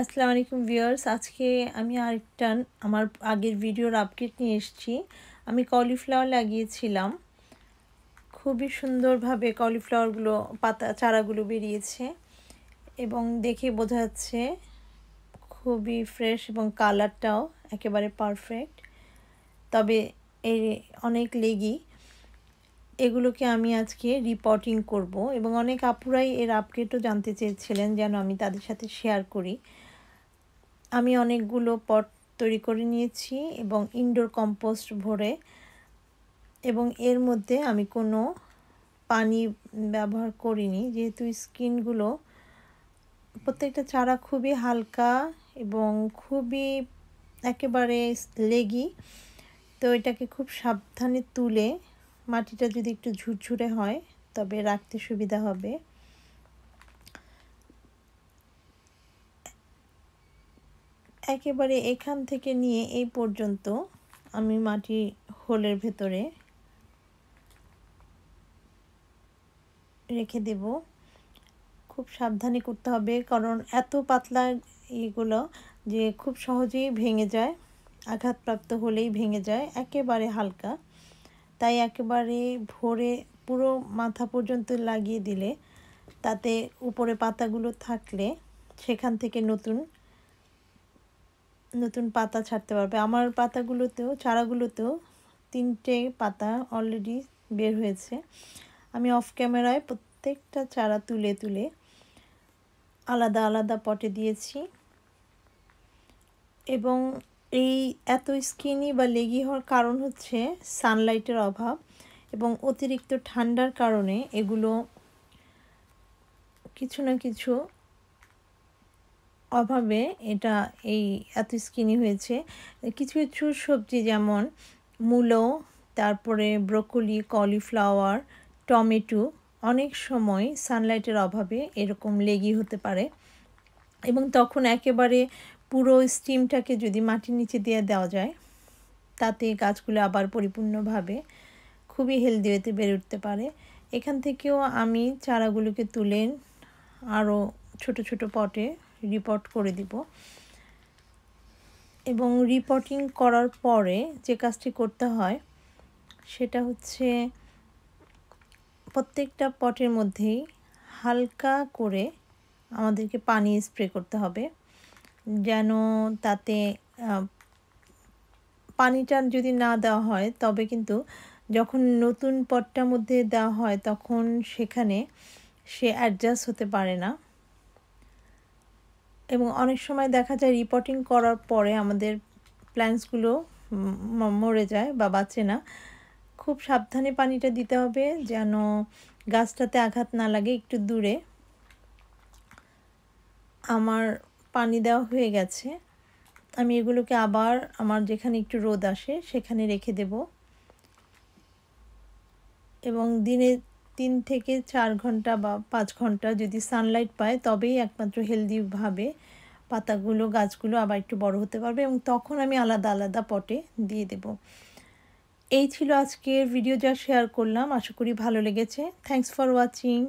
আসসালামু আলাইকুম ভিউয়ার্স আজকে আমি আরেকটা আমার আগের ভিডিওর আপডেট নিয়ে এসেছি আমি কলিফ্লাওয়ার লাগিয়েছিলাম খুবই সুন্দরভাবে কলিফ্লাওয়ারগুলো পাতা চারাগুলো বেরিয়েছে এবং দেখে বোঝা যাচ্ছে খুবই ফ্রেশ এবং কালারটাও একেবারে পারফেক্ট তবে এর অনেক লেগি এগুলোকে আমি আজকে রিপোর্টিং করব এবং অনেক আপুরাই এর আপডেটও জানতে চেয়েছিলেন যেন আমি তাদের সাথে শেয়ার করি আমি অনেকগুলো পট তৈরি করে নিয়েছি এবং ইনডোর কম্পোস্ট ভরে এবং এর মধ্যে আমি কোনো পানি ব্যবহার করিনি যেহেতু স্কিনগুলো প্রত্যেকটা চারা খুবই হালকা এবং খুবই একেবারে লেগি তো এটাকে খুব সাবধানে তুলে মাটিটা যদি একটু ঝুরঝুরে হয় তবে রাখতে সুবিধা হবে একেবারে এখান থেকে নিয়ে এই পর্যন্ত আমি মাটি হোলের ভেতরে রেখে দেব খুব সাবধানে করতে হবে কারণ এত পাতলা এগুলো যে খুব সহজেই ভেঙে যায় আঘাতপ্রাপ্ত হলেই ভেঙে যায় একেবারে হালকা তাই একেবারে ভরে পুরো মাথা পর্যন্ত লাগিয়ে দিলে তাতে উপরে পাতাগুলো থাকলে সেখান থেকে নতুন নতুন পাতা ছাড়তে পারবে আমার পাতাগুলোতেও চারাগুলোতেও তিনটে পাতা অলরেডি বের হয়েছে আমি অফ ক্যামেরায় প্রত্যেকটা চারা তুলে তুলে আলাদা আলাদা পটে দিয়েছি এবং এই এত স্কিনি বা লেগি হওয়ার কারণ হচ্ছে সানলাইটের অভাব এবং অতিরিক্ত ঠান্ডার কারণে এগুলো কিছু না কিছু অভাবে এটা এই এত স্কিনি হয়েছে কিছু কিছু সবজি যেমন মূলো তারপরে ব্রোকলি কলিফ্লাওয়ার টমেটো অনেক সময় সানলাইটের অভাবে এরকম লেগি হতে পারে এবং তখন একেবারে পুরো স্টিমটাকে যদি মাটির নিচে দিয়ে দেওয়া যায় তাতে গাছগুলো আবার পরিপূর্ণভাবে খুবই হেলদি হতে বেড়ে উঠতে পারে এখান থেকেও আমি চারাগুলোকে তুলেন আরও ছোট ছোট পটে রিপোর্ট করে দিব এবং রিপোর্টিং করার পরে যে কাজটি করতে হয় সেটা হচ্ছে প্রত্যেকটা পটের মধ্যেই হালকা করে আমাদেরকে পানি স্প্রে করতে হবে যেন তাতে পানিটা যদি না দেওয়া হয় তবে কিন্তু যখন নতুন পটটার মধ্যে দেওয়া হয় তখন সেখানে সে অ্যাডজাস্ট হতে পারে না এবং অনেক সময় দেখা যায় রিপোর্টিং করার পরে আমাদের প্ল্যান্টসগুলো মরে যায় বা বাঁচে না খুব সাবধানে পানিটা দিতে হবে যেন গাছটাতে আঘাত না লাগে একটু দূরে আমার পানি দেওয়া হয়ে গেছে আমি এগুলোকে আবার আমার যেখানে একটু রোদ আসে সেখানে রেখে দেব এবং দিনে তিন থেকে চার ঘন্টা বা পাঁচ ঘন্টা যদি সানলাইট পায় তবেই একমাত্র হেলদিভাবে পাতাগুলো গাছগুলো আবার একটু বড় হতে পারবে এবং তখন আমি আলাদা আলাদা পটে দিয়ে দেব এই ছিল আজকের ভিডিও যা শেয়ার করলাম আশা করি ভালো লেগেছে থ্যাংকস ফর ওয়াচিং